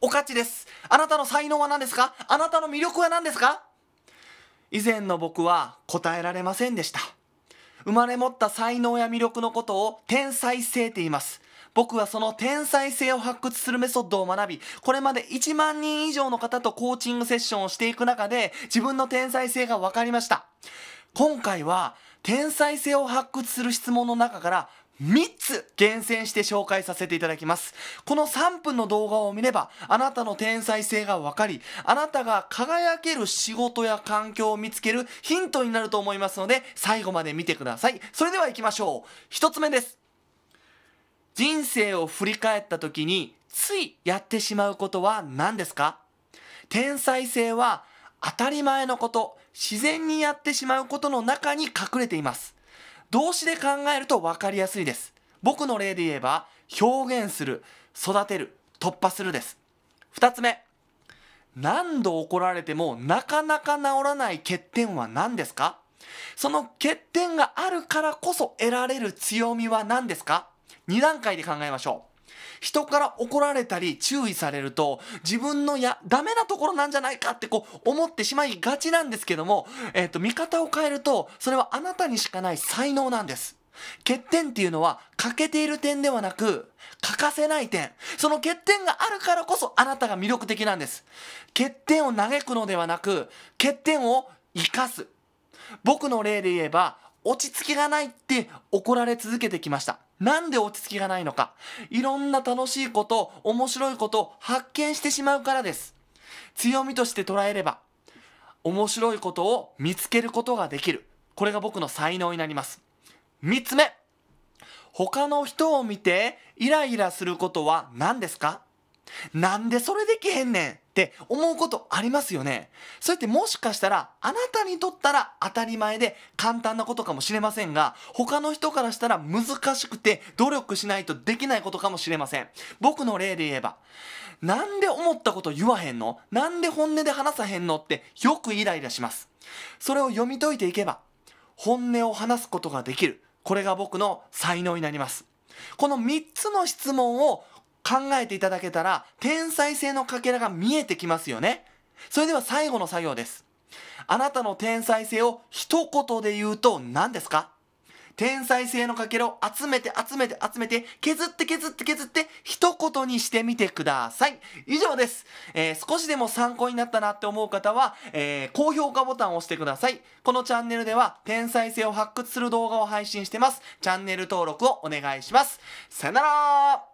お勝ちです。あなたの才能は何ですかあなたの魅力は何ですか以前の僕は答えられませんでした。生まれ持った才能や魅力のことを天才性って言います。僕はその天才性を発掘するメソッドを学び、これまで1万人以上の方とコーチングセッションをしていく中で、自分の天才性が分かりました。今回は、天才性を発掘する質問の中から、3つ厳選して紹介させていただきますこの3分の動画を見ればあなたの天才性が分かりあなたが輝ける仕事や環境を見つけるヒントになると思いますので最後まで見てくださいそれでは行きましょう1つ目です人生を振り返った時についやってしまうことは何ですか天才性は当たり前のこと自然にやってしまうことの中に隠れています動詞で考えると分かりやすいです僕の例で言えば表現する育てる突破するです2つ目何度怒られてもなかなか治らない欠点は何ですかその欠点があるからこそ得られる強みは何ですか2段階で考えましょう人から怒られたり注意されると自分のやダメなところなんじゃないかってこう思ってしまいがちなんですけども、えっ、ー、と見方を変えるとそれはあなたにしかない才能なんです。欠点っていうのは欠けている点ではなく欠かせない点その欠点があるからこそあなたが魅力的なんです欠点を嘆くのではなく欠点を生かす僕の例で言えば落ち着きがないって怒られ続けてきました。なんで落ち着きがないのか。いろんな楽しいこと、面白いことを発見してしまうからです。強みとして捉えれば、面白いことを見つけることができる。これが僕の才能になります。3つ目。他の人を見てイライラすることは何ですかなんでそれできへんねんって思うことありますよね。それってもしかしたらあなたにとったら当たり前で簡単なことかもしれませんが、他の人からしたら難しくて努力しないとできないことかもしれません。僕の例で言えば、なんで思ったこと言わへんのなんで本音で話さへんのってよくイライラします。それを読み解いていけば、本音を話すことができる。これが僕の才能になります。この3つの質問を考えていただけたら、天才性のかけらが見えてきますよね。それでは最後の作業です。あなたの天才性を一言で言うと何ですか天才性のかけらを集めて集めて集めて削って削って削って一言にしてみてください。以上です。えー、少しでも参考になったなって思う方は、えー、高評価ボタンを押してください。このチャンネルでは天才性を発掘する動画を配信してます。チャンネル登録をお願いします。さよなら